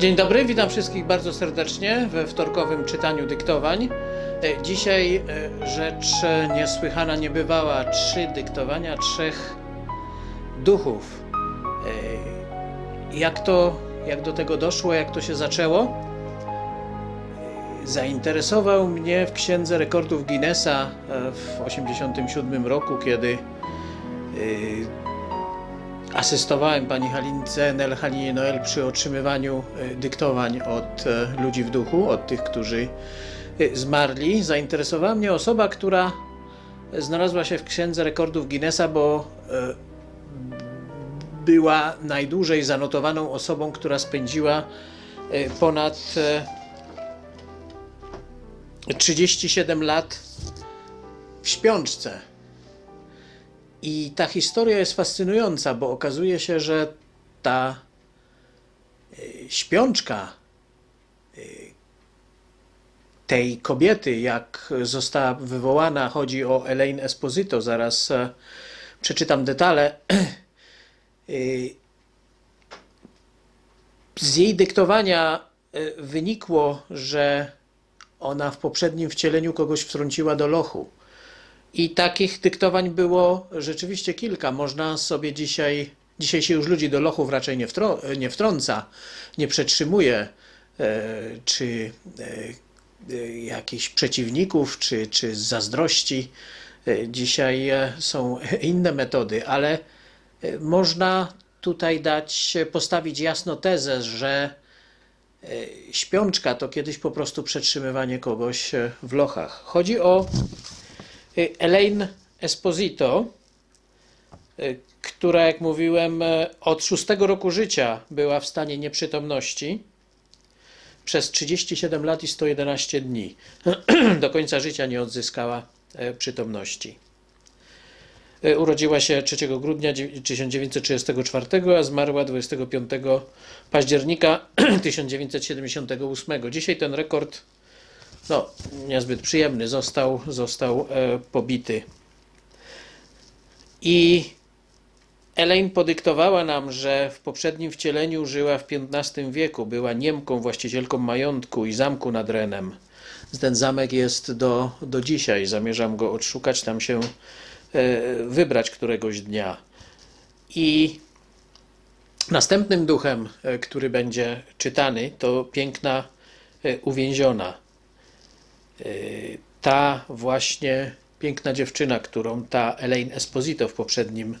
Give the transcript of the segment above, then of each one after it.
Dzień dobry, witam wszystkich bardzo serdecznie we wtorkowym czytaniu dyktowań. E, dzisiaj e, rzecz niesłychana, niebywała. Trzy dyktowania trzech duchów. E, jak to, jak do tego doszło, jak to się zaczęło? Zainteresował mnie w Księdze Rekordów Guinnessa w 1987 roku, kiedy Asystowałem pani Halince Nel Halinie Noel przy otrzymywaniu e, dyktowań od e, ludzi w duchu, od tych, którzy e, zmarli. Zainteresowała mnie osoba, która znalazła się w Księdze Rekordów Guinnessa, bo była najdłużej zanotowaną osobą, która spędziła ponad 37 lat w śpiączce. I ta historia jest fascynująca, bo okazuje się, że ta e, śpiączka e, tej kobiety, jak została wywołana, chodzi o Elaine Esposito, zaraz e, przeczytam detale. Z jej dyktowania wynikło, że ona w poprzednim wcieleniu kogoś wtrąciła do lochu. I takich dyktowań było rzeczywiście kilka. Można sobie dzisiaj, dzisiaj się już ludzi do lochów raczej nie, wtrą, nie wtrąca, nie przetrzymuje, e, czy e, e, jakichś przeciwników, czy, czy zazdrości. Dzisiaj są inne metody, ale można tutaj dać, postawić jasno tezę, że śpiączka to kiedyś po prostu przetrzymywanie kogoś w lochach. Chodzi o Y, Elaine Esposito, y, która, jak mówiłem, y, od szóstego roku życia była w stanie nieprzytomności przez 37 lat i 111 dni. Do końca życia nie odzyskała przytomności. Urodziła się 3 grudnia 1934, a zmarła 25 października 1978. Dzisiaj ten rekord no, niezbyt przyjemny, został, został e, pobity. I Elaine podyktowała nam, że w poprzednim wcieleniu żyła w XV wieku, była Niemką, właścicielką majątku i zamku nad Renem. Ten zamek jest do, do dzisiaj, zamierzam go odszukać, tam się e, wybrać któregoś dnia. I następnym duchem, e, który będzie czytany, to piękna e, uwięziona. Y, ta właśnie piękna dziewczyna, którą ta Elaine Esposito w poprzednim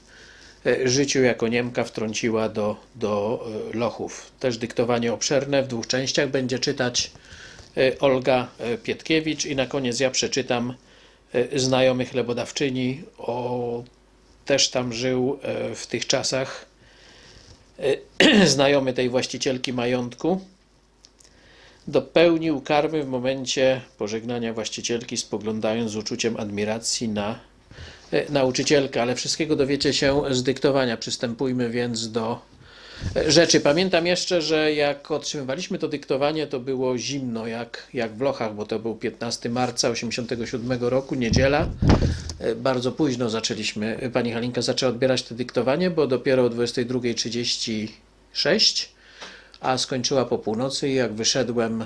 y, życiu jako Niemka wtrąciła do, do y, lochów. Też dyktowanie obszerne w dwóch częściach będzie czytać Olga Pietkiewicz i na koniec ja przeczytam znajomy chlebodawczyni. O, też tam żył w tych czasach znajomy tej właścicielki majątku dopełnił karmy w momencie pożegnania właścicielki, spoglądając z uczuciem admiracji na e, nauczycielkę, ale wszystkiego dowiecie się z dyktowania. Przystępujmy więc do e, rzeczy. Pamiętam jeszcze, że jak otrzymywaliśmy to dyktowanie, to było zimno, jak, jak w Lochach, bo to był 15 marca 87 roku, niedziela. E, bardzo późno zaczęliśmy, pani Halinka zaczęła odbierać to dyktowanie, bo dopiero o 22.36 a skończyła po północy i jak wyszedłem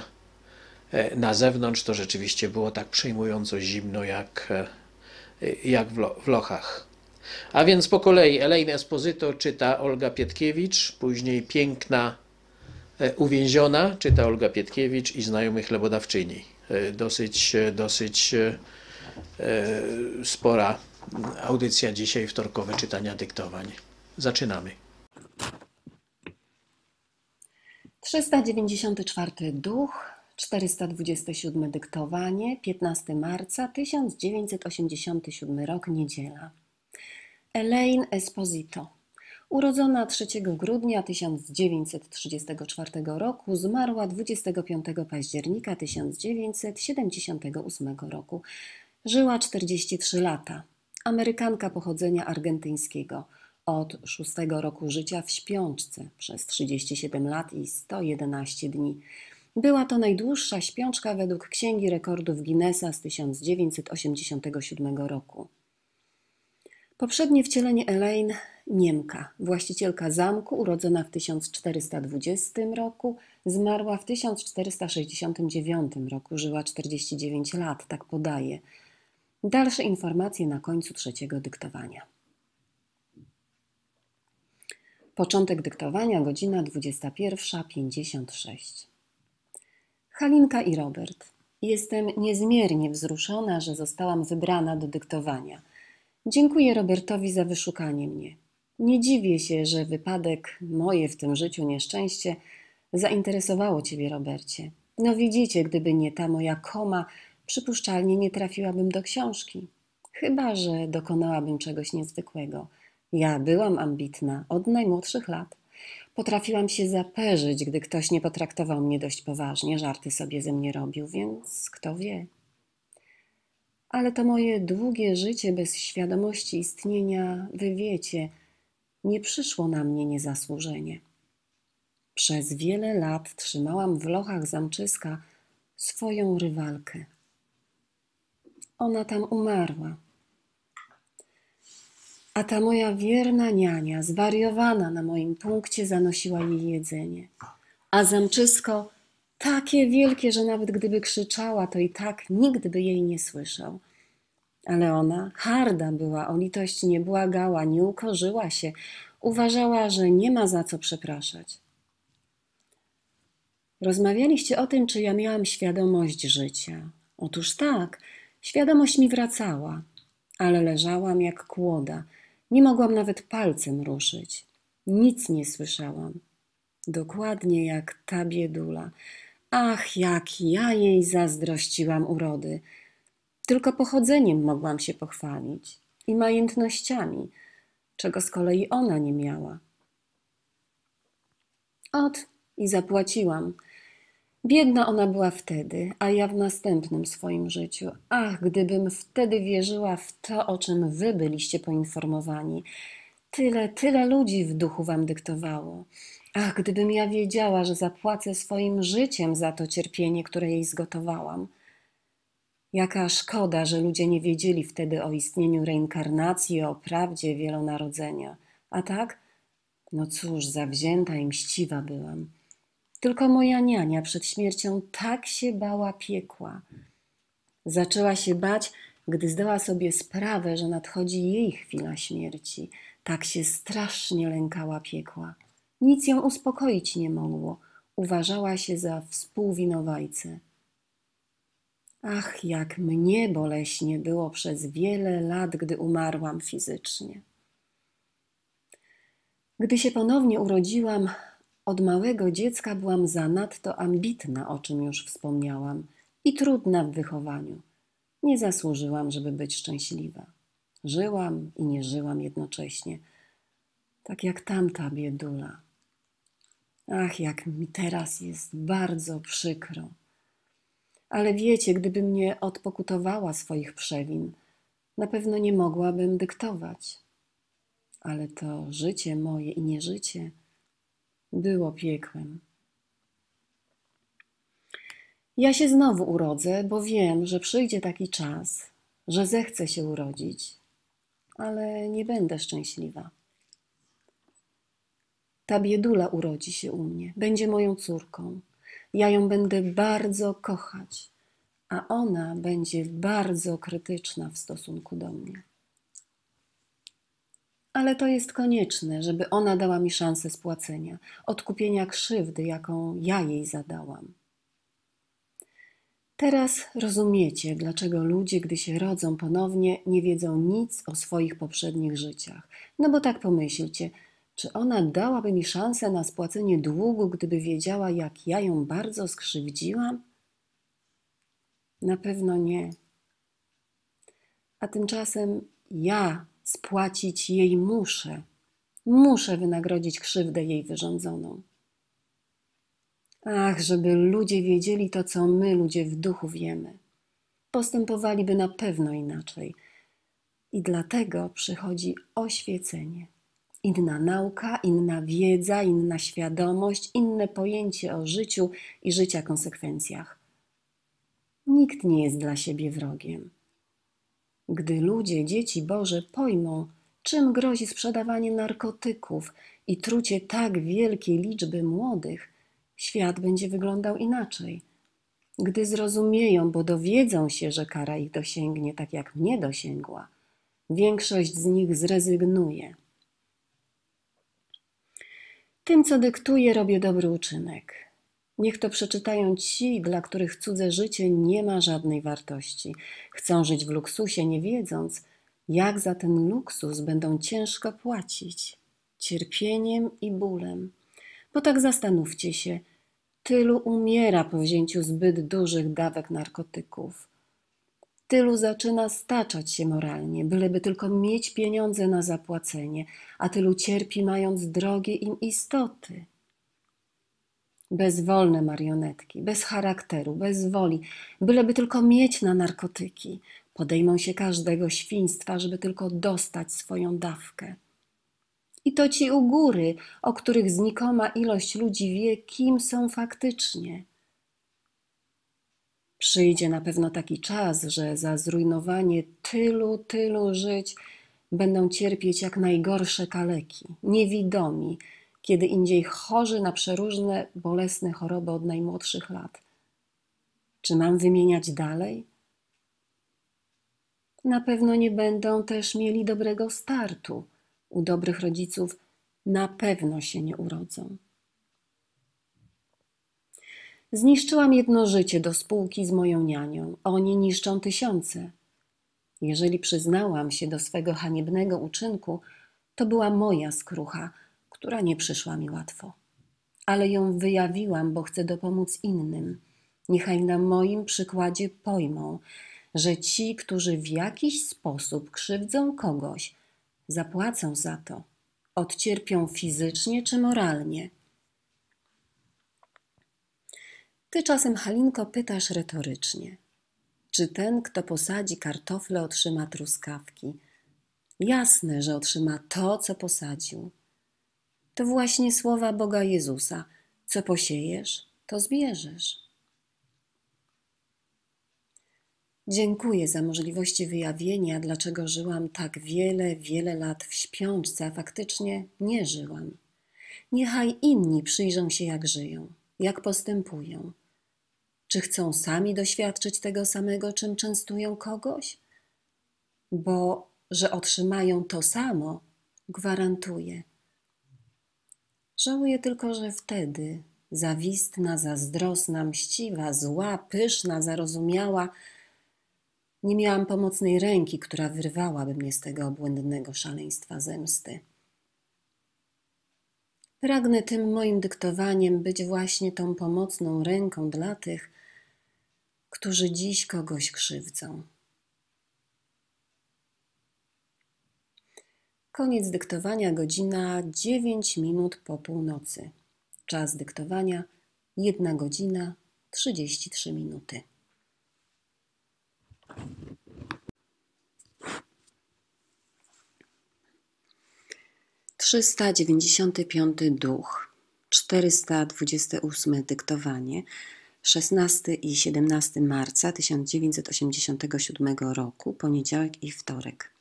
e, na zewnątrz, to rzeczywiście było tak przejmująco zimno jak, e, jak w Lochach. A więc po kolei Elaine Esposito czyta Olga Pietkiewicz, później Piękna e, Uwięziona czyta Olga Pietkiewicz i Znajomych Lebodawczyni. Dosyć, dosyć spora audycja dzisiaj, wtorkowe czytania dyktowań. Zaczynamy. 394 duch, 427 dyktowanie, 15 marca 1987 rok, niedziela. Elaine Esposito. Urodzona 3 grudnia 1934 roku, zmarła 25 października 1978 roku. Żyła 43 lata. Amerykanka pochodzenia argentyńskiego. Od szóstego roku życia w śpiączce przez 37 lat i 111 dni. Była to najdłuższa śpiączka według Księgi Rekordów Guinnessa z 1987 roku. Poprzednie wcielenie Elaine Niemka, właścicielka zamku, urodzona w 1420 roku, zmarła w 1469 roku, żyła 49 lat, tak podaje. Dalsze informacje na końcu trzeciego dyktowania. Początek dyktowania, godzina 21.56. Halinka i Robert. Jestem niezmiernie wzruszona, że zostałam wybrana do dyktowania. Dziękuję Robertowi za wyszukanie mnie. Nie dziwię się, że wypadek, moje w tym życiu nieszczęście, zainteresowało Ciebie, Robercie. No widzicie, gdyby nie ta moja koma, przypuszczalnie nie trafiłabym do książki. Chyba, że dokonałabym czegoś niezwykłego – ja byłam ambitna od najmłodszych lat. Potrafiłam się zaperzyć, gdy ktoś nie potraktował mnie dość poważnie, żarty sobie ze mnie robił, więc kto wie. Ale to moje długie życie bez świadomości istnienia, wy wiecie, nie przyszło na mnie niezasłużenie. Przez wiele lat trzymałam w lochach zamczyska swoją rywalkę. Ona tam umarła a ta moja wierna niania, zwariowana na moim punkcie, zanosiła jej jedzenie. A zamczysko takie wielkie, że nawet gdyby krzyczała, to i tak nikt by jej nie słyszał. Ale ona harda była, o litość nie błagała, nie ukorzyła się, uważała, że nie ma za co przepraszać. Rozmawialiście o tym, czy ja miałam świadomość życia. Otóż tak, świadomość mi wracała, ale leżałam jak kłoda – nie mogłam nawet palcem ruszyć. Nic nie słyszałam. Dokładnie jak ta biedula. Ach, jak ja jej zazdrościłam urody. Tylko pochodzeniem mogłam się pochwalić i majętnościami, czego z kolei ona nie miała. Ot, i zapłaciłam Biedna ona była wtedy, a ja w następnym swoim życiu. Ach, gdybym wtedy wierzyła w to, o czym wy byliście poinformowani. Tyle, tyle ludzi w duchu wam dyktowało. Ach, gdybym ja wiedziała, że zapłacę swoim życiem za to cierpienie, które jej zgotowałam. Jaka szkoda, że ludzie nie wiedzieli wtedy o istnieniu reinkarnacji, o prawdzie wielonarodzenia. A tak? No cóż, zawzięta i mściwa byłam. Tylko moja niania przed śmiercią tak się bała piekła. Zaczęła się bać, gdy zdała sobie sprawę, że nadchodzi jej chwila śmierci. Tak się strasznie lękała piekła. Nic ją uspokoić nie mogło. Uważała się za współwinowajcę. Ach, jak mnie boleśnie było przez wiele lat, gdy umarłam fizycznie. Gdy się ponownie urodziłam, od małego dziecka byłam zanadto ambitna, o czym już wspomniałam, i trudna w wychowaniu. Nie zasłużyłam, żeby być szczęśliwa. Żyłam i nie żyłam jednocześnie, tak jak tamta biedula. Ach, jak mi teraz jest bardzo przykro. Ale wiecie, gdyby mnie odpokutowała swoich przewin, na pewno nie mogłabym dyktować. Ale to życie moje i nieżycie było piekłem. Ja się znowu urodzę, bo wiem, że przyjdzie taki czas, że zechcę się urodzić, ale nie będę szczęśliwa. Ta biedula urodzi się u mnie, będzie moją córką. Ja ją będę bardzo kochać, a ona będzie bardzo krytyczna w stosunku do mnie ale to jest konieczne, żeby ona dała mi szansę spłacenia, odkupienia krzywdy, jaką ja jej zadałam. Teraz rozumiecie, dlaczego ludzie, gdy się rodzą ponownie, nie wiedzą nic o swoich poprzednich życiach. No bo tak pomyślcie, czy ona dałaby mi szansę na spłacenie długu, gdyby wiedziała, jak ja ją bardzo skrzywdziłam? Na pewno nie. A tymczasem ja Spłacić jej muszę. Muszę wynagrodzić krzywdę jej wyrządzoną. Ach, żeby ludzie wiedzieli to, co my, ludzie w duchu, wiemy. Postępowaliby na pewno inaczej. I dlatego przychodzi oświecenie. Inna nauka, inna wiedza, inna świadomość, inne pojęcie o życiu i życia konsekwencjach. Nikt nie jest dla siebie wrogiem. Gdy ludzie, dzieci Boże pojmą, czym grozi sprzedawanie narkotyków i trucie tak wielkiej liczby młodych, świat będzie wyglądał inaczej. Gdy zrozumieją, bo dowiedzą się, że kara ich dosięgnie tak jak mnie dosięgła, większość z nich zrezygnuje. Tym, co dyktuję, robię dobry uczynek. Niech to przeczytają ci, dla których cudze życie nie ma żadnej wartości. Chcą żyć w luksusie, nie wiedząc, jak za ten luksus będą ciężko płacić cierpieniem i bólem. Bo tak zastanówcie się, tylu umiera po wzięciu zbyt dużych dawek narkotyków. Tylu zaczyna staczać się moralnie, byleby tylko mieć pieniądze na zapłacenie, a tylu cierpi mając drogie im istoty bezwolne marionetki, bez charakteru, bez woli, byleby tylko mieć na narkotyki, podejmą się każdego świństwa, żeby tylko dostać swoją dawkę. I to ci u góry, o których znikoma ilość ludzi wie, kim są faktycznie. Przyjdzie na pewno taki czas, że za zrujnowanie tylu, tylu żyć będą cierpieć jak najgorsze kaleki, niewidomi, kiedy indziej chorzy na przeróżne bolesne choroby od najmłodszych lat. Czy mam wymieniać dalej? Na pewno nie będą też mieli dobrego startu. U dobrych rodziców na pewno się nie urodzą. Zniszczyłam jedno życie do spółki z moją nianią. Oni niszczą tysiące. Jeżeli przyznałam się do swego haniebnego uczynku, to była moja skrucha – która nie przyszła mi łatwo. Ale ją wyjawiłam, bo chcę dopomóc innym. Niechaj na moim przykładzie pojmą, że ci, którzy w jakiś sposób krzywdzą kogoś, zapłacą za to, odcierpią fizycznie czy moralnie. Ty czasem, Halinko, pytasz retorycznie: czy ten, kto posadzi kartofle, otrzyma truskawki? Jasne, że otrzyma to, co posadził. To właśnie słowa Boga Jezusa: co posiejesz, to zbierzesz. Dziękuję za możliwość wyjawienia, dlaczego żyłam tak wiele, wiele lat w śpiączce, a faktycznie nie żyłam. Niechaj inni przyjrzą się, jak żyją, jak postępują. Czy chcą sami doświadczyć tego samego, czym częstują kogoś? Bo, że otrzymają to samo, gwarantuję – Żałuję tylko, że wtedy zawistna, zazdrosna, mściwa, zła, pyszna, zarozumiała, nie miałam pomocnej ręki, która wyrwałaby mnie z tego obłędnego szaleństwa zemsty. Pragnę tym moim dyktowaniem być właśnie tą pomocną ręką dla tych, którzy dziś kogoś krzywdzą. Koniec dyktowania godzina 9 minut po północy. Czas dyktowania 1 godzina 33 minuty. Trzysta dziewięćdziesiąty piąty duch, czterysta dwudziesty ósmy dyktowanie, 16 i 17 marca 1987 roku, poniedziałek i wtorek.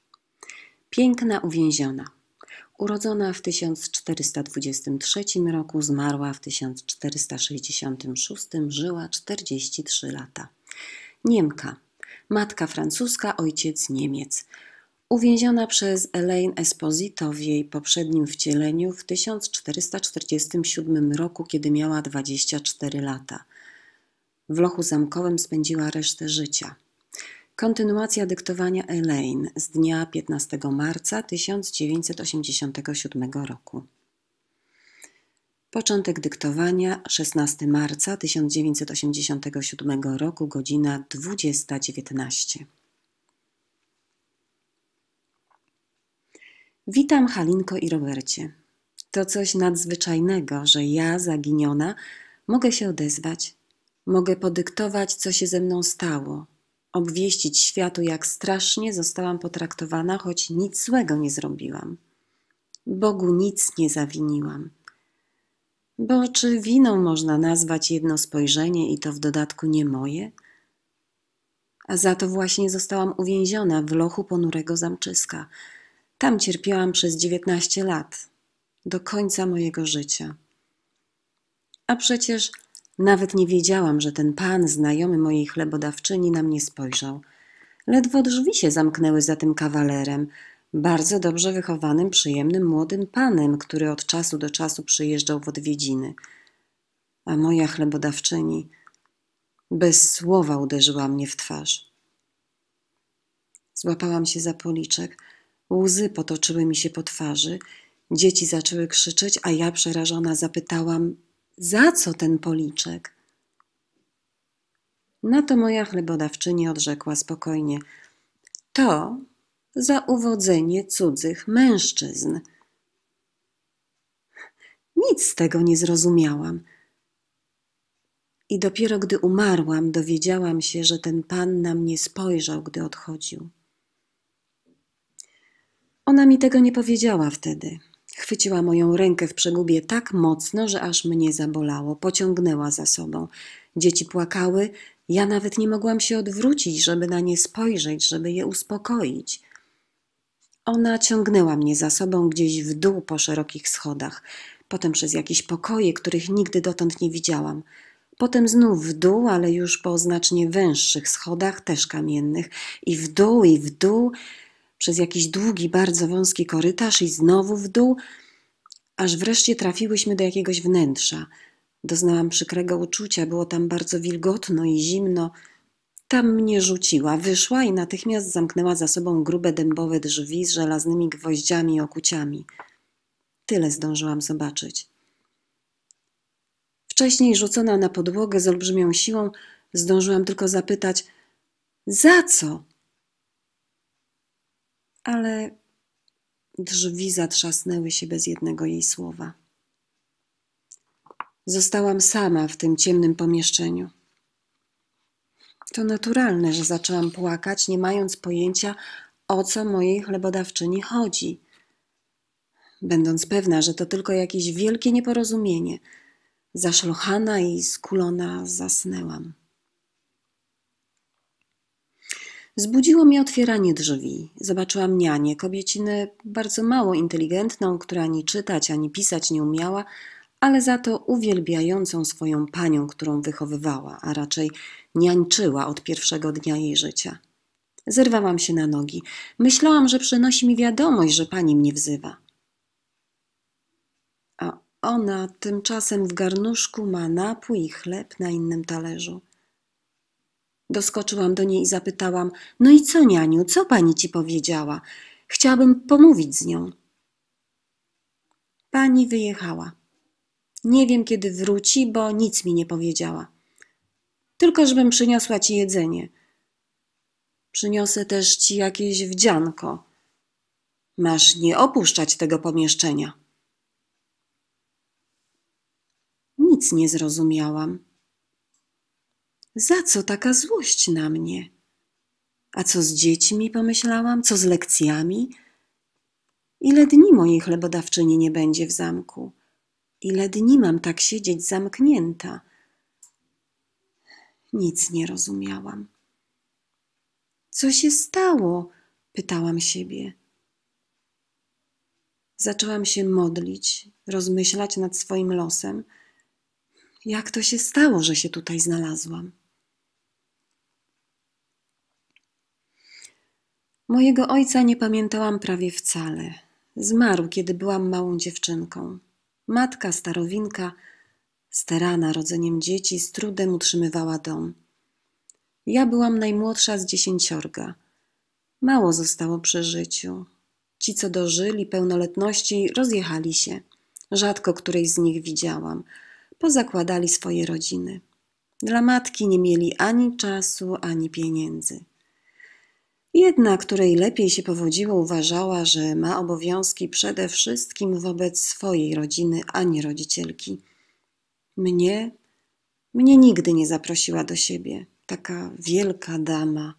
Piękna uwięziona. Urodzona w 1423 roku, zmarła w 1466, żyła 43 lata. Niemka, matka francuska, ojciec Niemiec. Uwięziona przez Elaine Esposito w jej poprzednim wcieleniu w 1447 roku, kiedy miała 24 lata. W lochu zamkowym spędziła resztę życia. Kontynuacja dyktowania Elaine z dnia 15 marca 1987 roku. Początek dyktowania 16 marca 1987 roku, godzina 20.19. Witam Halinko i Robercie. To coś nadzwyczajnego, że ja, zaginiona, mogę się odezwać, mogę podyktować, co się ze mną stało, obwieścić światu, jak strasznie zostałam potraktowana, choć nic złego nie zrobiłam. Bogu nic nie zawiniłam. Bo czy winą można nazwać jedno spojrzenie i to w dodatku nie moje? A za to właśnie zostałam uwięziona w lochu ponurego zamczyska. Tam cierpiałam przez dziewiętnaście lat, do końca mojego życia. A przecież nawet nie wiedziałam, że ten pan, znajomy mojej chlebodawczyni, na mnie spojrzał. Ledwo drzwi się zamknęły za tym kawalerem, bardzo dobrze wychowanym, przyjemnym młodym panem, który od czasu do czasu przyjeżdżał w odwiedziny. A moja chlebodawczyni bez słowa uderzyła mnie w twarz. Złapałam się za policzek, łzy potoczyły mi się po twarzy, dzieci zaczęły krzyczeć, a ja przerażona zapytałam, za co ten policzek? Na to moja chlebodawczyni odrzekła spokojnie: To za uwodzenie cudzych mężczyzn. Nic z tego nie zrozumiałam. I dopiero gdy umarłam, dowiedziałam się, że ten pan na mnie spojrzał, gdy odchodził. Ona mi tego nie powiedziała wtedy. Chwyciła moją rękę w przegubie tak mocno, że aż mnie zabolało. Pociągnęła za sobą. Dzieci płakały. Ja nawet nie mogłam się odwrócić, żeby na nie spojrzeć, żeby je uspokoić. Ona ciągnęła mnie za sobą gdzieś w dół po szerokich schodach, potem przez jakieś pokoje, których nigdy dotąd nie widziałam. Potem znów w dół, ale już po znacznie węższych schodach, też kamiennych, i w dół, i w dół przez jakiś długi, bardzo wąski korytarz i znowu w dół, aż wreszcie trafiłyśmy do jakiegoś wnętrza. Doznałam przykrego uczucia, było tam bardzo wilgotno i zimno. Tam mnie rzuciła, wyszła i natychmiast zamknęła za sobą grube dębowe drzwi z żelaznymi gwoździami i okuciami. Tyle zdążyłam zobaczyć. Wcześniej rzucona na podłogę z olbrzymią siłą, zdążyłam tylko zapytać: Za co? ale drzwi zatrzasnęły się bez jednego jej słowa. Zostałam sama w tym ciemnym pomieszczeniu. To naturalne, że zaczęłam płakać, nie mając pojęcia, o co mojej chlebodawczyni chodzi. Będąc pewna, że to tylko jakieś wielkie nieporozumienie, zaszlochana i skulona zasnęłam. Zbudziło mnie otwieranie drzwi. Zobaczyłam nianię, kobiecinę bardzo mało inteligentną, która ani czytać, ani pisać nie umiała, ale za to uwielbiającą swoją panią, którą wychowywała, a raczej niańczyła od pierwszego dnia jej życia. Zerwałam się na nogi. Myślałam, że przynosi mi wiadomość, że pani mnie wzywa. A ona tymczasem w garnuszku ma napój i chleb na innym talerzu. Doskoczyłam do niej i zapytałam: No i co, Nianiu, co pani ci powiedziała? Chciałabym pomówić z nią. Pani wyjechała. Nie wiem, kiedy wróci, bo nic mi nie powiedziała. Tylko, żebym przyniosła ci jedzenie. Przyniosę też ci jakieś wdzianko. Masz nie opuszczać tego pomieszczenia. Nic nie zrozumiałam. Za co taka złość na mnie? A co z dziećmi, pomyślałam, co z lekcjami? Ile dni mojej chlebodawczyni nie będzie w zamku? Ile dni mam tak siedzieć zamknięta? Nic nie rozumiałam. Co się stało? pytałam siebie. Zaczęłam się modlić, rozmyślać nad swoim losem. Jak to się stało, że się tutaj znalazłam? Mojego ojca nie pamiętałam prawie wcale. Zmarł, kiedy byłam małą dziewczynką. Matka, starowinka, starana rodzeniem dzieci, z trudem utrzymywała dom. Ja byłam najmłodsza z dziesięciorga. Mało zostało przy życiu. Ci, co dożyli pełnoletności, rozjechali się. Rzadko której z nich widziałam. Pozakładali swoje rodziny. Dla matki nie mieli ani czasu, ani pieniędzy. Jedna, której lepiej się powodziło, uważała, że ma obowiązki przede wszystkim wobec swojej rodziny, a nie rodzicielki. Mnie, mnie nigdy nie zaprosiła do siebie, taka wielka dama.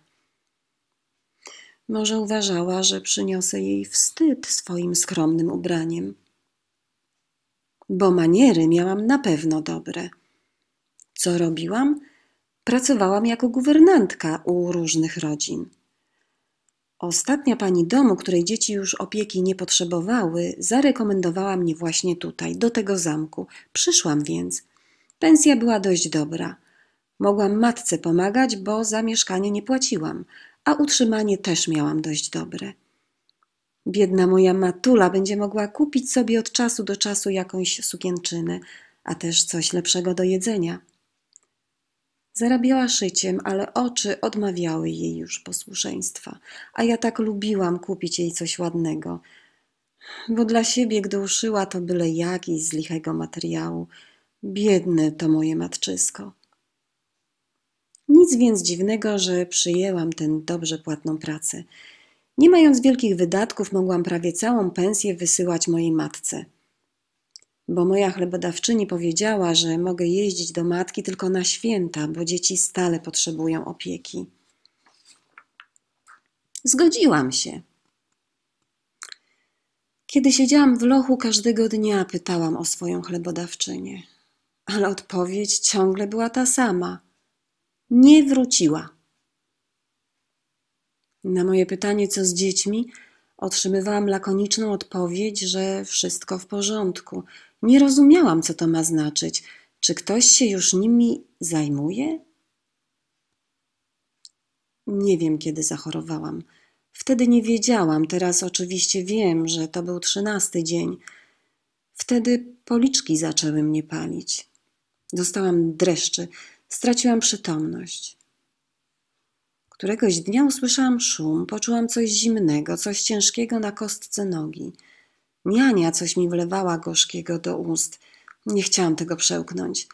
Może uważała, że przyniosę jej wstyd swoim skromnym ubraniem. Bo maniery miałam na pewno dobre. Co robiłam? Pracowałam jako guwernantka u różnych rodzin. Ostatnia pani domu, której dzieci już opieki nie potrzebowały, zarekomendowała mnie właśnie tutaj, do tego zamku. Przyszłam więc. Pensja była dość dobra. Mogłam matce pomagać, bo za mieszkanie nie płaciłam, a utrzymanie też miałam dość dobre. Biedna moja matula będzie mogła kupić sobie od czasu do czasu jakąś sukienczynę, a też coś lepszego do jedzenia. Zarabiała szyciem, ale oczy odmawiały jej już posłuszeństwa, a ja tak lubiłam kupić jej coś ładnego, bo dla siebie, gdy uszyła to byle jak z lichego materiału, biedne to moje matczysko. Nic więc dziwnego, że przyjęłam tę dobrze płatną pracę. Nie mając wielkich wydatków, mogłam prawie całą pensję wysyłać mojej matce – bo moja chlebodawczyni powiedziała, że mogę jeździć do matki tylko na święta, bo dzieci stale potrzebują opieki. Zgodziłam się. Kiedy siedziałam w lochu każdego dnia, pytałam o swoją chlebodawczynię, ale odpowiedź ciągle była ta sama. Nie wróciła. Na moje pytanie, co z dziećmi, otrzymywałam lakoniczną odpowiedź, że wszystko w porządku, nie rozumiałam, co to ma znaczyć. Czy ktoś się już nimi zajmuje? Nie wiem, kiedy zachorowałam. Wtedy nie wiedziałam, teraz oczywiście wiem, że to był trzynasty dzień. Wtedy policzki zaczęły mnie palić. Dostałam dreszczy, straciłam przytomność. Któregoś dnia usłyszałam szum, poczułam coś zimnego, coś ciężkiego na kostce nogi. Niania coś mi wlewała gorzkiego do ust. Nie chciałam tego przełknąć.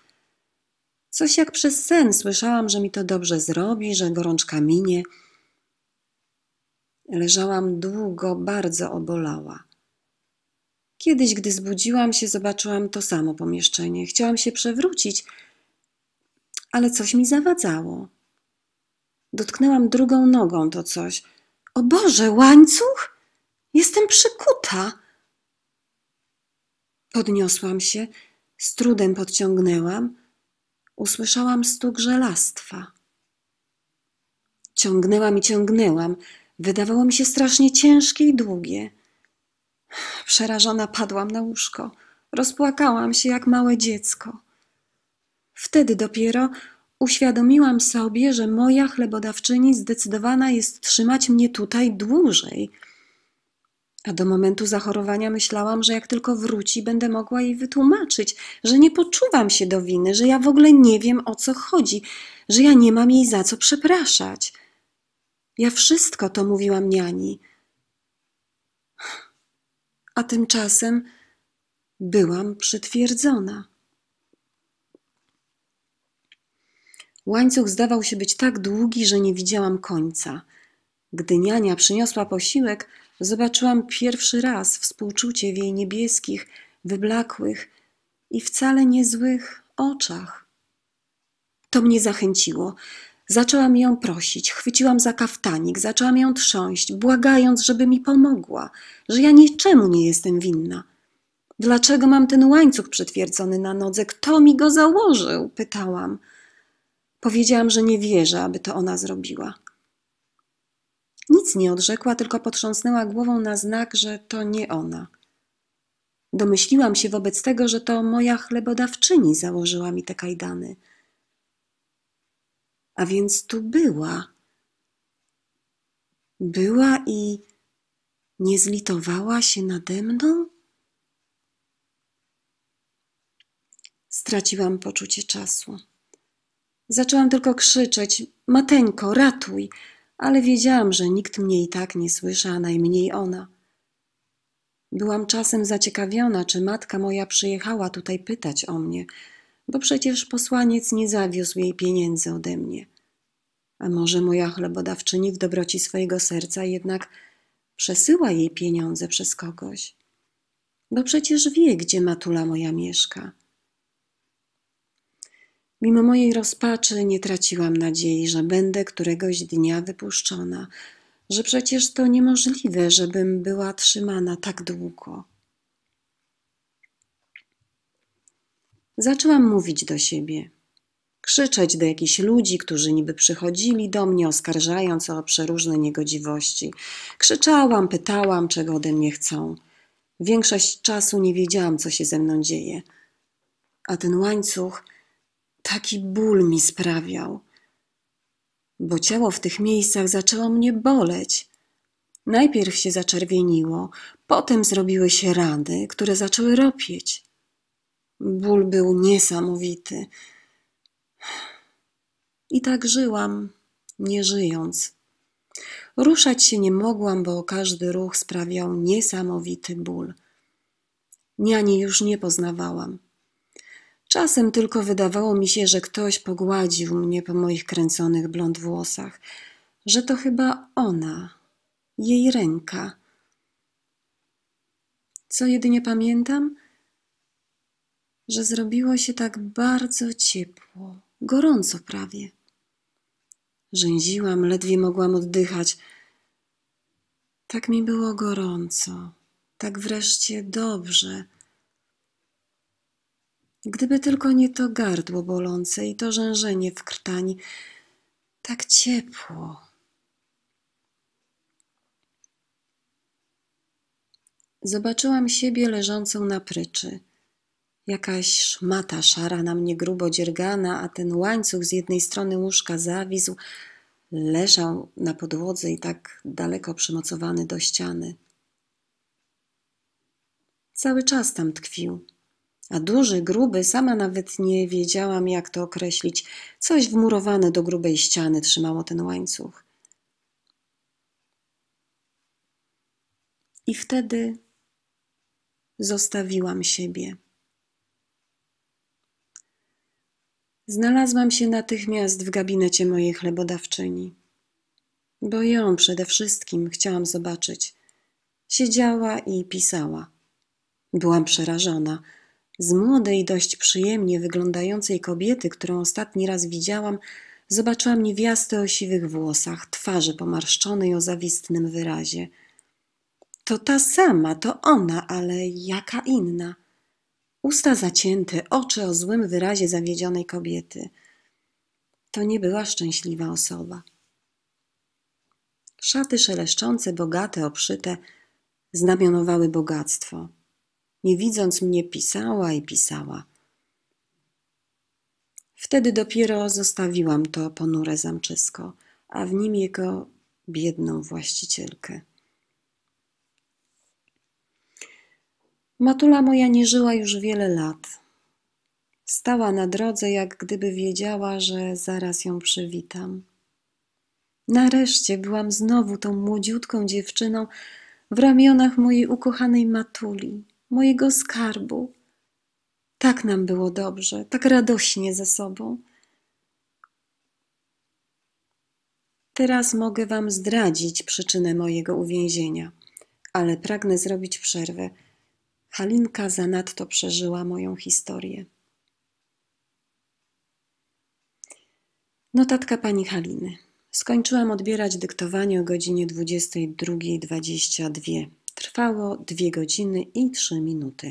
Coś jak przez sen słyszałam, że mi to dobrze zrobi, że gorączka minie. Leżałam długo, bardzo obolała. Kiedyś, gdy zbudziłam się, zobaczyłam to samo pomieszczenie. Chciałam się przewrócić, ale coś mi zawadzało. Dotknęłam drugą nogą to coś. O Boże, łańcuch? Jestem przykuta! Podniosłam się, z trudem podciągnęłam. Usłyszałam stuk żelastwa. Ciągnęłam i ciągnęłam. Wydawało mi się strasznie ciężkie i długie. Przerażona padłam na łóżko. Rozpłakałam się jak małe dziecko. Wtedy dopiero uświadomiłam sobie, że moja chlebodawczyni zdecydowana jest trzymać mnie tutaj dłużej – a do momentu zachorowania myślałam, że jak tylko wróci, będę mogła jej wytłumaczyć, że nie poczuwam się do winy, że ja w ogóle nie wiem o co chodzi, że ja nie mam jej za co przepraszać. Ja wszystko to mówiłam niani. A tymczasem byłam przytwierdzona. Łańcuch zdawał się być tak długi, że nie widziałam końca. Gdy niania przyniosła posiłek, Zobaczyłam pierwszy raz współczucie w jej niebieskich, wyblakłych i wcale niezłych oczach. To mnie zachęciło. Zaczęłam ją prosić, chwyciłam za kaftanik, zaczęłam ją trząść, błagając, żeby mi pomogła, że ja niczemu nie jestem winna. Dlaczego mam ten łańcuch przytwierdzony na nodze? Kto mi go założył? pytałam. Powiedziałam, że nie wierzę, aby to ona zrobiła. Nic nie odrzekła, tylko potrząsnęła głową na znak, że to nie ona. Domyśliłam się wobec tego, że to moja chlebodawczyni założyła mi te kajdany. A więc tu była. Była i nie zlitowała się nade mną? Straciłam poczucie czasu. Zaczęłam tylko krzyczeć: Mateńko, ratuj! ale wiedziałam, że nikt mnie i tak nie słyszy, a najmniej ona. Byłam czasem zaciekawiona, czy matka moja przyjechała tutaj pytać o mnie, bo przecież posłaniec nie zawiózł jej pieniędzy ode mnie. A może moja chlebodawczyni w dobroci swojego serca jednak przesyła jej pieniądze przez kogoś? Bo przecież wie, gdzie matula moja mieszka. Mimo mojej rozpaczy nie traciłam nadziei, że będę któregoś dnia wypuszczona, że przecież to niemożliwe, żebym była trzymana tak długo. Zaczęłam mówić do siebie, krzyczeć do jakichś ludzi, którzy niby przychodzili do mnie, oskarżając o przeróżne niegodziwości. Krzyczałam, pytałam, czego ode mnie chcą. Większość czasu nie wiedziałam, co się ze mną dzieje. A ten łańcuch Taki ból mi sprawiał, bo ciało w tych miejscach zaczęło mnie boleć. Najpierw się zaczerwieniło, potem zrobiły się rany, które zaczęły ropieć. Ból był niesamowity. I tak żyłam, nie żyjąc. Ruszać się nie mogłam, bo każdy ruch sprawiał niesamowity ból. Niani już nie poznawałam. Czasem tylko wydawało mi się, że ktoś pogładził mnie po moich kręconych blond włosach, że to chyba ona, jej ręka. Co jedynie pamiętam? Że zrobiło się tak bardzo ciepło, gorąco prawie. Rzęziłam, ledwie mogłam oddychać. Tak mi było gorąco, tak wreszcie dobrze. Gdyby tylko nie to gardło bolące i to rzężenie w krtani, tak ciepło. Zobaczyłam siebie leżącą na pryczy. Jakaś szmata szara na mnie grubo dziergana, a ten łańcuch z jednej strony łóżka zawisł, leżał na podłodze i tak daleko przymocowany do ściany. Cały czas tam tkwił a duży, gruby, sama nawet nie wiedziałam, jak to określić. Coś wmurowane do grubej ściany trzymało ten łańcuch. I wtedy zostawiłam siebie. Znalazłam się natychmiast w gabinecie mojej chlebodawczyni, bo ją przede wszystkim chciałam zobaczyć. Siedziała i pisała. Byłam przerażona z młodej, dość przyjemnie wyglądającej kobiety, którą ostatni raz widziałam, zobaczyłam niewiastę o siwych włosach, twarzy pomarszczonej o zawistnym wyrazie. To ta sama, to ona, ale jaka inna. Usta zacięte, oczy o złym wyrazie zawiedzionej kobiety. To nie była szczęśliwa osoba. Szaty szeleszczące, bogate, obszyte, znamionowały bogactwo nie widząc mnie, pisała i pisała. Wtedy dopiero zostawiłam to ponure zamczysko, a w nim jego biedną właścicielkę. Matula moja nie żyła już wiele lat. Stała na drodze, jak gdyby wiedziała, że zaraz ją przywitam. Nareszcie byłam znowu tą młodziutką dziewczyną w ramionach mojej ukochanej Matuli mojego skarbu. Tak nam było dobrze, tak radośnie ze sobą. Teraz mogę Wam zdradzić przyczynę mojego uwięzienia, ale pragnę zrobić przerwę. Halinka zanadto przeżyła moją historię. Notatka pani Haliny. Skończyłam odbierać dyktowanie o godzinie 22.22. Trwało dwie godziny i trzy minuty.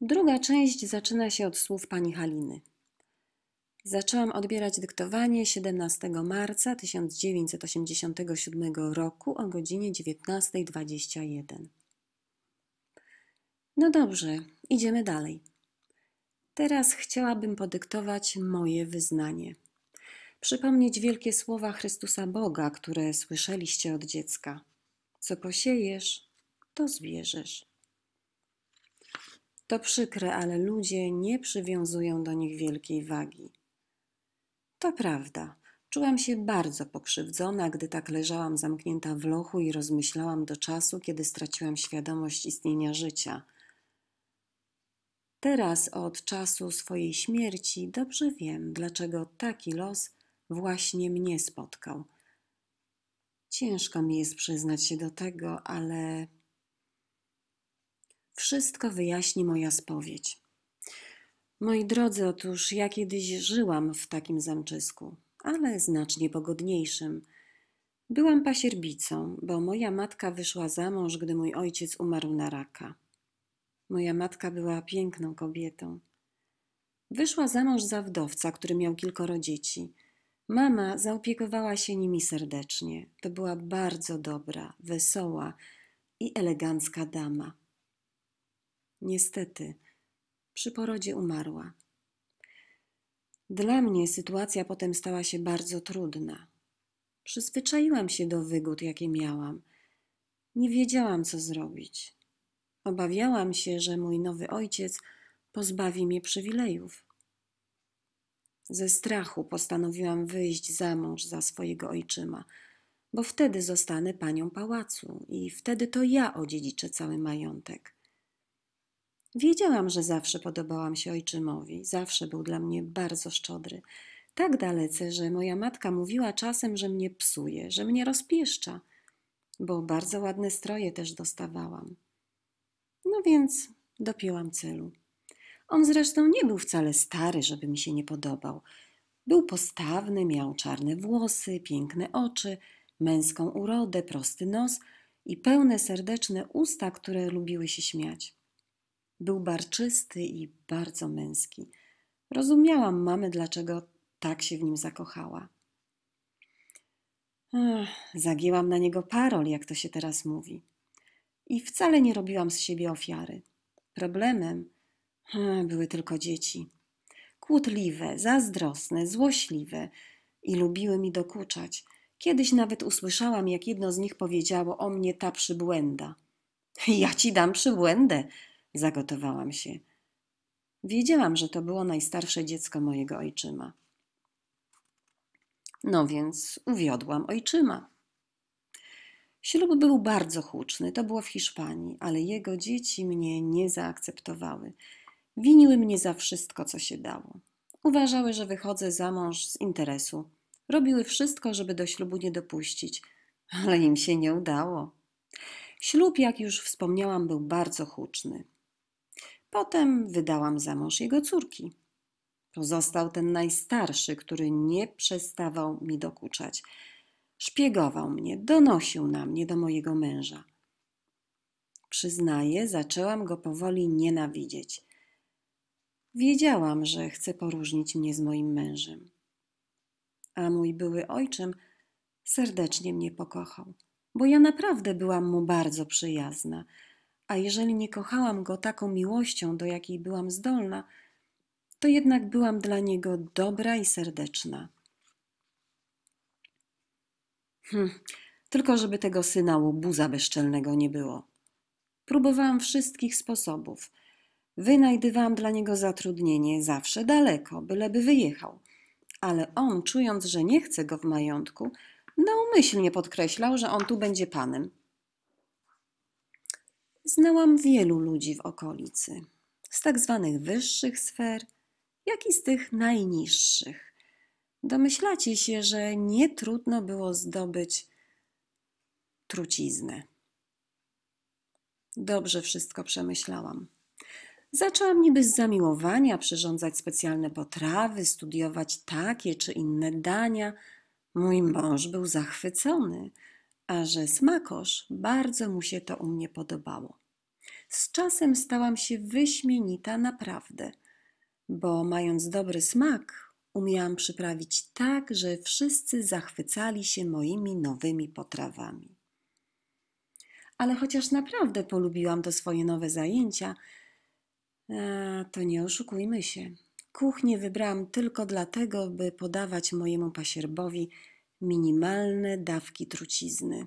Druga część zaczyna się od słów pani Haliny. Zaczęłam odbierać dyktowanie 17 marca 1987 roku o godzinie 19.21. No dobrze, idziemy dalej. Teraz chciałabym podyktować moje wyznanie przypomnieć wielkie słowa Chrystusa Boga, które słyszeliście od dziecka. Co posiejesz, to zbierzesz. To przykre, ale ludzie nie przywiązują do nich wielkiej wagi. To prawda. Czułam się bardzo pokrzywdzona, gdy tak leżałam zamknięta w lochu i rozmyślałam do czasu, kiedy straciłam świadomość istnienia życia. Teraz od czasu swojej śmierci dobrze wiem, dlaczego taki los właśnie mnie spotkał. Ciężko mi jest przyznać się do tego, ale wszystko wyjaśni moja spowiedź. Moi drodzy, otóż ja kiedyś żyłam w takim zamczysku, ale znacznie pogodniejszym. Byłam pasierbicą, bo moja matka wyszła za mąż, gdy mój ojciec umarł na raka. Moja matka była piękną kobietą. Wyszła za mąż za wdowca, który miał kilkoro dzieci – Mama zaopiekowała się nimi serdecznie. To była bardzo dobra, wesoła i elegancka dama. Niestety, przy porodzie umarła. Dla mnie sytuacja potem stała się bardzo trudna. Przyzwyczaiłam się do wygód, jakie miałam. Nie wiedziałam, co zrobić. Obawiałam się, że mój nowy ojciec pozbawi mnie przywilejów. Ze strachu postanowiłam wyjść za mąż za swojego ojczyma, bo wtedy zostanę panią pałacu i wtedy to ja odziedziczę cały majątek. Wiedziałam, że zawsze podobałam się ojczymowi, zawsze był dla mnie bardzo szczodry. Tak dalece, że moja matka mówiła czasem, że mnie psuje, że mnie rozpieszcza, bo bardzo ładne stroje też dostawałam. No więc dopięłam celu. On zresztą nie był wcale stary, żeby mi się nie podobał. Był postawny, miał czarne włosy, piękne oczy, męską urodę, prosty nos i pełne serdeczne usta, które lubiły się śmiać. Był barczysty i bardzo męski. Rozumiałam mamę, dlaczego tak się w nim zakochała. zagięłam na niego parol, jak to się teraz mówi. I wcale nie robiłam z siebie ofiary. Problemem były tylko dzieci. Kłótliwe, zazdrosne, złośliwe i lubiły mi dokuczać. Kiedyś nawet usłyszałam, jak jedno z nich powiedziało o mnie ta przybłęda. Ja ci dam przybłędę, zagotowałam się. Wiedziałam, że to było najstarsze dziecko mojego ojczyma. No więc uwiodłam ojczyma. Ślub był bardzo huczny, to było w Hiszpanii, ale jego dzieci mnie nie zaakceptowały. Winiły mnie za wszystko, co się dało. Uważały, że wychodzę za mąż z interesu. Robiły wszystko, żeby do ślubu nie dopuścić, ale im się nie udało. Ślub, jak już wspomniałam, był bardzo huczny. Potem wydałam za mąż jego córki. Pozostał ten najstarszy, który nie przestawał mi dokuczać. Szpiegował mnie, donosił na mnie do mojego męża. Przyznaję, zaczęłam go powoli nienawidzieć. Wiedziałam, że chce poróżnić mnie z moim mężem. A mój były ojczym serdecznie mnie pokochał, bo ja naprawdę byłam mu bardzo przyjazna, a jeżeli nie kochałam go taką miłością, do jakiej byłam zdolna, to jednak byłam dla niego dobra i serdeczna. Hm, tylko żeby tego syna łobuza bezczelnego nie było. Próbowałam wszystkich sposobów – Wynajdywałam dla niego zatrudnienie zawsze daleko, byleby wyjechał. Ale on, czując, że nie chce go w majątku, naumyślnie podkreślał, że on tu będzie panem. Znałam wielu ludzi w okolicy, z tak zwanych wyższych sfer, jak i z tych najniższych. Domyślacie się, że nie trudno było zdobyć truciznę. Dobrze wszystko przemyślałam. Zaczęłam niby z zamiłowania przyrządzać specjalne potrawy, studiować takie czy inne dania. Mój mąż był zachwycony, a że smakosz, bardzo mu się to u mnie podobało. Z czasem stałam się wyśmienita naprawdę, bo mając dobry smak, umiałam przyprawić tak, że wszyscy zachwycali się moimi nowymi potrawami. Ale chociaż naprawdę polubiłam to swoje nowe zajęcia, E, to nie oszukujmy się. Kuchnię wybrałam tylko dlatego, by podawać mojemu pasierbowi minimalne dawki trucizny.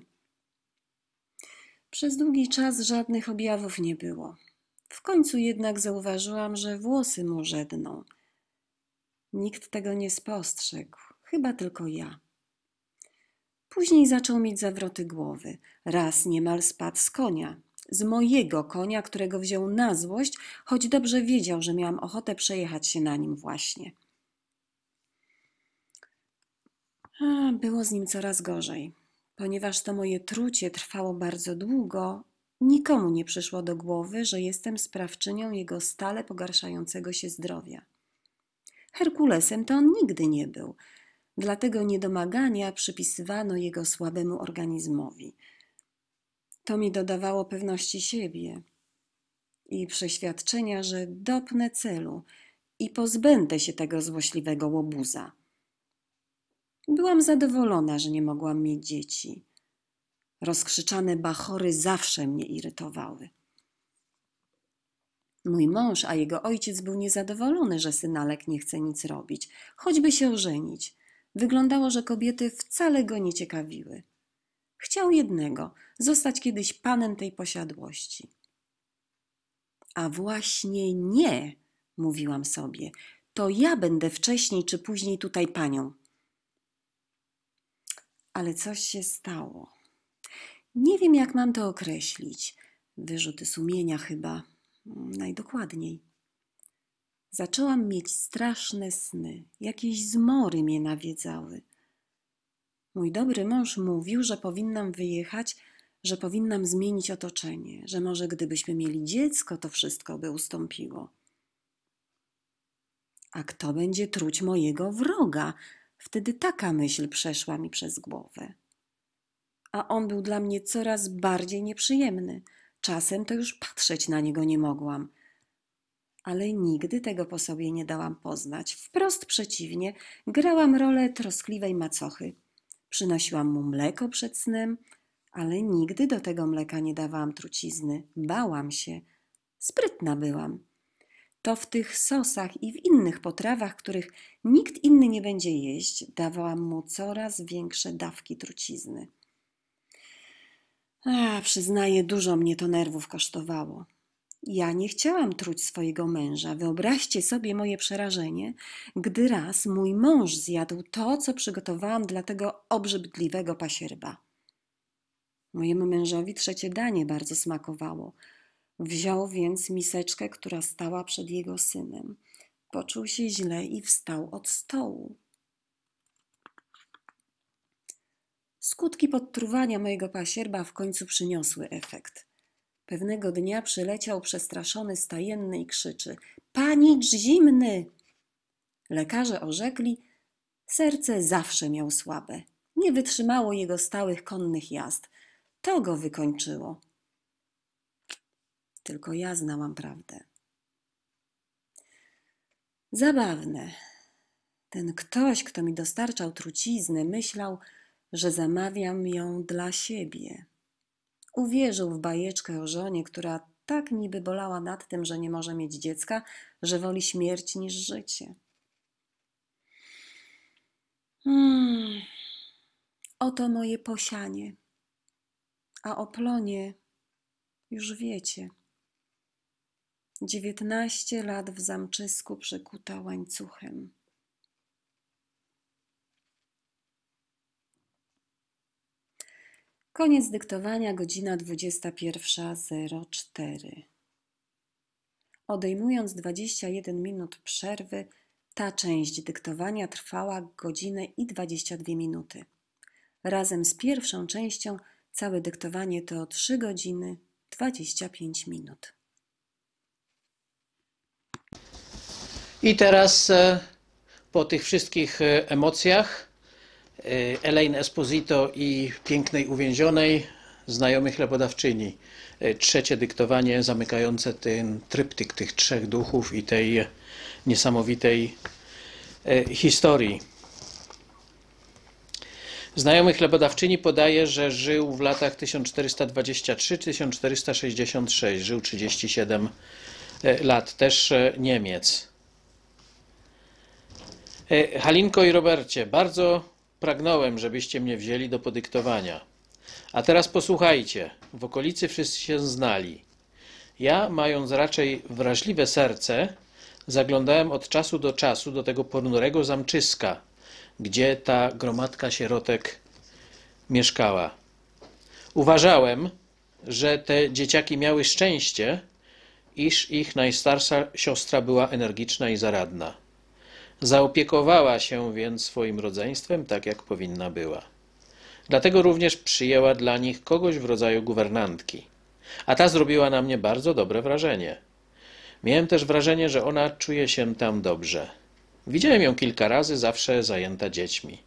Przez długi czas żadnych objawów nie było. W końcu jednak zauważyłam, że włosy mu żedną. Nikt tego nie spostrzegł, chyba tylko ja. Później zaczął mieć zawroty głowy. Raz niemal spadł z konia z mojego konia, którego wziął na złość, choć dobrze wiedział, że miałam ochotę przejechać się na nim właśnie. A, było z nim coraz gorzej. Ponieważ to moje trucie trwało bardzo długo, nikomu nie przyszło do głowy, że jestem sprawczynią jego stale pogarszającego się zdrowia. Herkulesem to on nigdy nie był, dlatego niedomagania przypisywano jego słabemu organizmowi – to mi dodawało pewności siebie i przeświadczenia, że dopnę celu i pozbędę się tego złośliwego łobuza. Byłam zadowolona, że nie mogłam mieć dzieci. Rozkrzyczane bachory zawsze mnie irytowały. Mój mąż, a jego ojciec był niezadowolony, że synalek nie chce nic robić, choćby się ożenić. Wyglądało, że kobiety wcale go nie ciekawiły. Chciał jednego zostać kiedyś panem tej posiadłości. A właśnie nie, mówiłam sobie, to ja będę wcześniej czy później tutaj panią. Ale coś się stało. Nie wiem, jak mam to określić. Wyrzuty sumienia chyba mm, najdokładniej. Zaczęłam mieć straszne sny, jakieś zmory mnie nawiedzały. Mój dobry mąż mówił, że powinnam wyjechać, że powinnam zmienić otoczenie, że może gdybyśmy mieli dziecko, to wszystko by ustąpiło. A kto będzie truć mojego wroga? Wtedy taka myśl przeszła mi przez głowę. A on był dla mnie coraz bardziej nieprzyjemny. Czasem to już patrzeć na niego nie mogłam. Ale nigdy tego po sobie nie dałam poznać. Wprost przeciwnie, grałam rolę troskliwej macochy. Przynosiłam mu mleko przed snem, ale nigdy do tego mleka nie dawałam trucizny. Bałam się. Sprytna byłam. To w tych sosach i w innych potrawach, których nikt inny nie będzie jeść, dawałam mu coraz większe dawki trucizny. A, przyznaję, dużo mnie to nerwów kosztowało. Ja nie chciałam truć swojego męża. Wyobraźcie sobie moje przerażenie, gdy raz mój mąż zjadł to, co przygotowałam dla tego obrzydliwego pasierba. Mojemu mężowi trzecie danie bardzo smakowało. Wziął więc miseczkę, która stała przed jego synem. Poczuł się źle i wstał od stołu. Skutki podtruwania mojego pasierba w końcu przyniosły efekt. Pewnego dnia przyleciał przestraszony stajenny i krzyczy: Panicz zimny! Lekarze orzekli, serce zawsze miał słabe. Nie wytrzymało jego stałych konnych jazd. To go wykończyło. Tylko ja znałam prawdę. Zabawne. Ten ktoś, kto mi dostarczał trucizny, myślał, że zamawiam ją dla siebie. Uwierzył w bajeczkę o żonie, która tak niby bolała nad tym, że nie może mieć dziecka, że woli śmierć niż życie. Hmm. Oto moje posianie, a o plonie już wiecie. Dziewiętnaście lat w zamczysku przykuta łańcuchem. Koniec dyktowania, godzina 21.04. Odejmując 21 minut przerwy, ta część dyktowania trwała godzinę i 22 minuty. Razem z pierwszą częścią całe dyktowanie to 3 godziny 25 minut. I teraz e, po tych wszystkich e, emocjach E, Elaine Esposito i Pięknej Uwięzionej, Znajomych Chlebodawczyni. E, trzecie dyktowanie zamykające ten tryptyk tych trzech duchów i tej niesamowitej e, historii. Znajomy chlebodawczyni podaje, że żył w latach 1423-1466, żył 37 lat, też Niemiec. Halinko i Robercie, bardzo pragnąłem, żebyście mnie wzięli do podyktowania. A teraz posłuchajcie, w okolicy wszyscy się znali. Ja, mając raczej wrażliwe serce, zaglądałem od czasu do czasu do tego ponurego zamczyska, gdzie ta gromadka sierotek mieszkała. Uważałem, że te dzieciaki miały szczęście, iż ich najstarsza siostra była energiczna i zaradna. Zaopiekowała się więc swoim rodzeństwem tak, jak powinna była. Dlatego również przyjęła dla nich kogoś w rodzaju guwernantki. A ta zrobiła na mnie bardzo dobre wrażenie. Miałem też wrażenie, że ona czuje się tam dobrze. Widziałem ją kilka razy, zawsze zajęta dziećmi.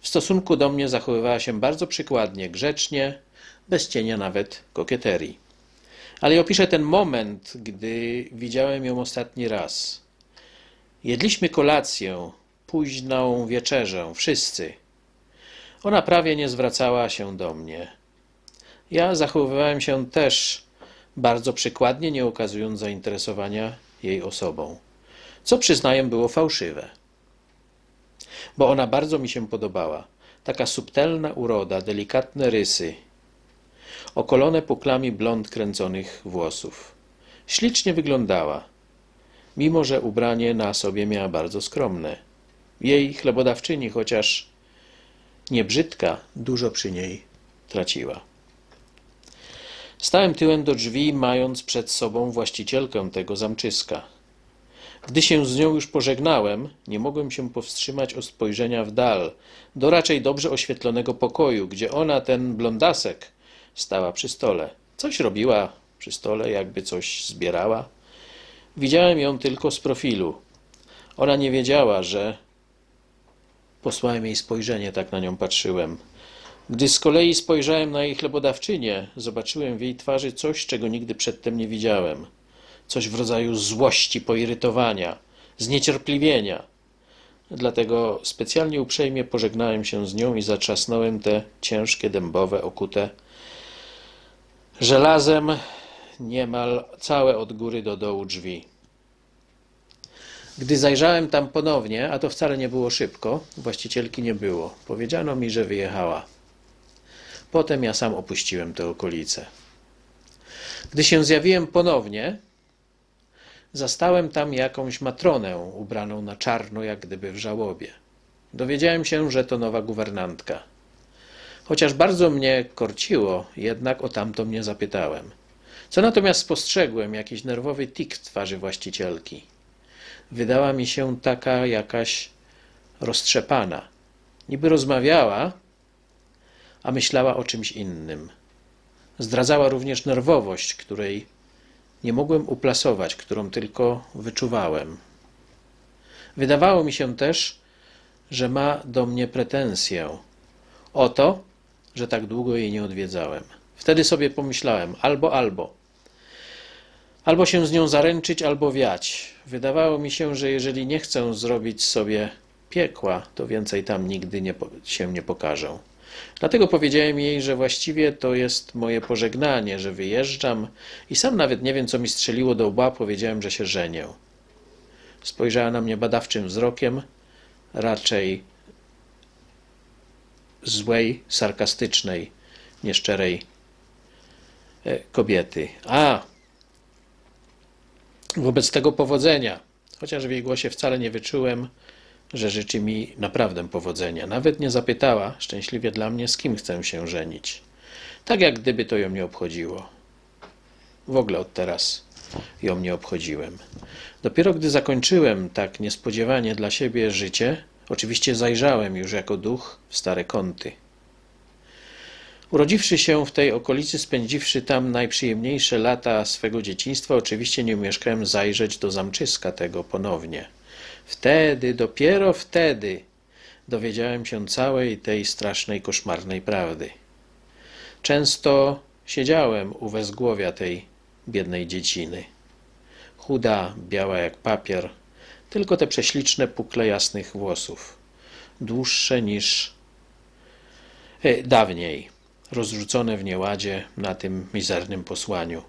W stosunku do mnie zachowywała się bardzo przykładnie, grzecznie, bez cienia nawet kokieterii. Ale opiszę ten moment, gdy widziałem ją ostatni raz – Jedliśmy kolację, późną wieczerzę, wszyscy. Ona prawie nie zwracała się do mnie. Ja zachowywałem się też bardzo przykładnie, nie okazując zainteresowania jej osobą, co przyznaję było fałszywe. Bo ona bardzo mi się podobała. Taka subtelna uroda, delikatne rysy, okolone puklami blond kręconych włosów. Ślicznie wyglądała mimo że ubranie na sobie miała bardzo skromne. Jej chlebodawczyni, chociaż niebrzydka, dużo przy niej traciła. Stałem tyłem do drzwi, mając przed sobą właścicielkę tego zamczyska. Gdy się z nią już pożegnałem, nie mogłem się powstrzymać od spojrzenia w dal, do raczej dobrze oświetlonego pokoju, gdzie ona, ten blondasek, stała przy stole. Coś robiła przy stole, jakby coś zbierała. Widziałem ją tylko z profilu. Ona nie wiedziała, że... Posłałem jej spojrzenie, tak na nią patrzyłem. Gdy z kolei spojrzałem na jej chlebodawczynię, zobaczyłem w jej twarzy coś, czego nigdy przedtem nie widziałem. Coś w rodzaju złości, poirytowania, zniecierpliwienia. Dlatego specjalnie uprzejmie pożegnałem się z nią i zatrzasnąłem te ciężkie, dębowe, okute żelazem niemal całe od góry do dołu drzwi. Gdy zajrzałem tam ponownie, a to wcale nie było szybko, właścicielki nie było. Powiedziano mi, że wyjechała. Potem ja sam opuściłem te okolice. Gdy się zjawiłem ponownie, zastałem tam jakąś matronę ubraną na czarno, jak gdyby w żałobie. Dowiedziałem się, że to nowa guwernantka. Chociaż bardzo mnie korciło, jednak o tamto mnie zapytałem – co natomiast spostrzegłem? Jakiś nerwowy tik twarzy właścicielki. Wydała mi się taka jakaś roztrzepana. Niby rozmawiała, a myślała o czymś innym. Zdradzała również nerwowość, której nie mogłem uplasować, którą tylko wyczuwałem. Wydawało mi się też, że ma do mnie pretensję o to, że tak długo jej nie odwiedzałem. Wtedy sobie pomyślałem albo albo Albo się z nią zaręczyć, albo wiać. Wydawało mi się, że jeżeli nie chcę zrobić sobie piekła, to więcej tam nigdy nie, się nie pokażę. Dlatego powiedziałem jej, że właściwie to jest moje pożegnanie, że wyjeżdżam i sam nawet nie wiem, co mi strzeliło do łba, powiedziałem, że się żenię. Spojrzała na mnie badawczym wzrokiem, raczej złej, sarkastycznej, nieszczerej e, kobiety. A, Wobec tego powodzenia, chociaż w jej głosie wcale nie wyczułem, że życzy mi naprawdę powodzenia. Nawet nie zapytała, szczęśliwie dla mnie, z kim chcę się żenić. Tak jak gdyby to ją nie obchodziło. W ogóle od teraz ją nie obchodziłem. Dopiero gdy zakończyłem tak niespodziewanie dla siebie życie, oczywiście zajrzałem już jako duch w stare kąty. Urodziwszy się w tej okolicy, spędziwszy tam najprzyjemniejsze lata swego dzieciństwa, oczywiście nie umieszkałem zajrzeć do zamczyska tego ponownie. Wtedy, dopiero wtedy dowiedziałem się całej tej strasznej, koszmarnej prawdy. Często siedziałem u wezgłowia tej biednej dzieciny. Chuda, biała jak papier, tylko te prześliczne pukle jasnych włosów, dłuższe niż e, dawniej rozrzucone w nieładzie na tym mizernym posłaniu.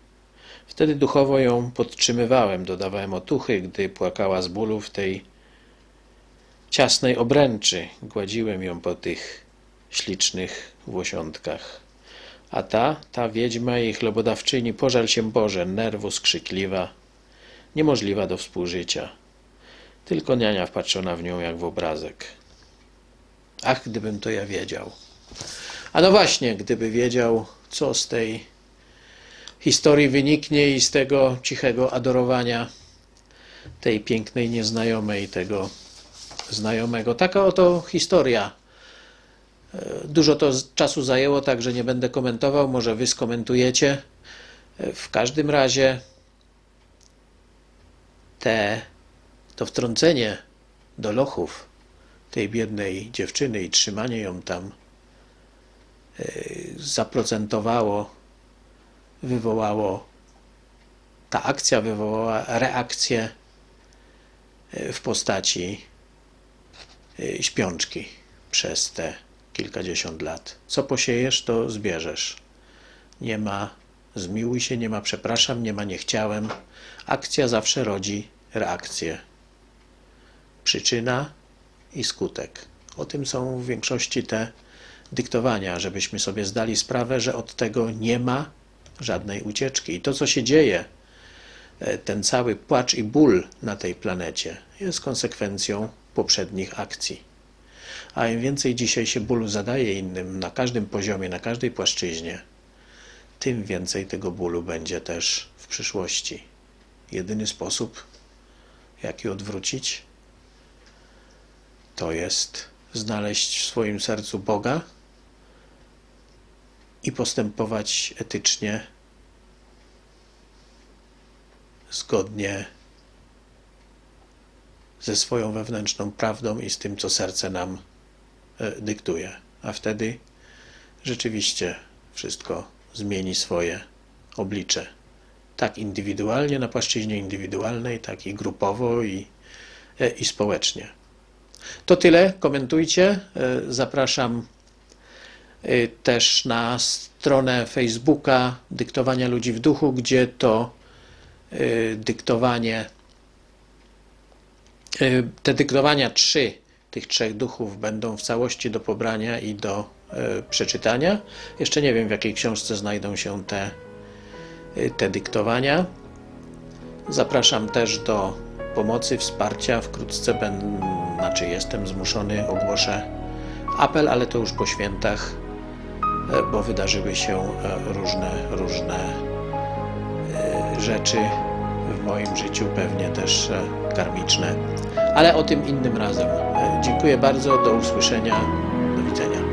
Wtedy duchowo ją podtrzymywałem, dodawałem otuchy, gdy płakała z bólu w tej ciasnej obręczy, gładziłem ją po tych ślicznych włosiątkach. A ta, ta wiedźma i chlobodawczyni, pożal się Boże, nerwus krzykliwa, niemożliwa do współżycia. Tylko niania wpatrzona w nią jak w obrazek. Ach, gdybym to ja wiedział. A no właśnie, gdyby wiedział, co z tej historii wyniknie i z tego cichego adorowania tej pięknej nieznajomej, tego znajomego. Taka oto historia. E, dużo to czasu zajęło, także nie będę komentował, może wy skomentujecie. E, w każdym razie te, to wtrącenie do lochów tej biednej dziewczyny i trzymanie ją tam Y, zaprocentowało, wywołało, ta akcja wywołała reakcję y, w postaci y, śpiączki przez te kilkadziesiąt lat. Co posiejesz, to zbierzesz. Nie ma zmiłuj się, nie ma przepraszam, nie ma nie chciałem. Akcja zawsze rodzi reakcję. Przyczyna i skutek. O tym są w większości te dyktowania, żebyśmy sobie zdali sprawę, że od tego nie ma żadnej ucieczki. I to, co się dzieje, e, ten cały płacz i ból na tej planecie jest konsekwencją poprzednich akcji. A im więcej dzisiaj się bólu zadaje innym na każdym poziomie, na każdej płaszczyźnie, tym więcej tego bólu będzie też w przyszłości. Jedyny sposób, jaki odwrócić, to jest znaleźć w swoim sercu Boga, i postępować etycznie zgodnie ze swoją wewnętrzną prawdą i z tym, co serce nam e, dyktuje. A wtedy rzeczywiście wszystko zmieni swoje oblicze. Tak indywidualnie, na płaszczyźnie indywidualnej, tak i grupowo i, e, i społecznie. To tyle. Komentujcie. E, zapraszam Y, też na stronę Facebooka Dyktowania Ludzi w Duchu, gdzie to y, dyktowanie, y, te dyktowania trzy tych trzech duchów będą w całości do pobrania i do przeczytania. Jeszcze nie wiem, w jakiej książce znajdą się te, te dyktowania. Zapraszam też do pomocy, wsparcia. Wkrótce będę, znaczy jestem zmuszony, ogłoszę apel, ale to już po świętach E, bo wydarzyły się e, różne, różne e, rzeczy w moim życiu, pewnie też karmiczne, ale o tym innym razem. Dziękuję bardzo, do usłyszenia, do widzenia.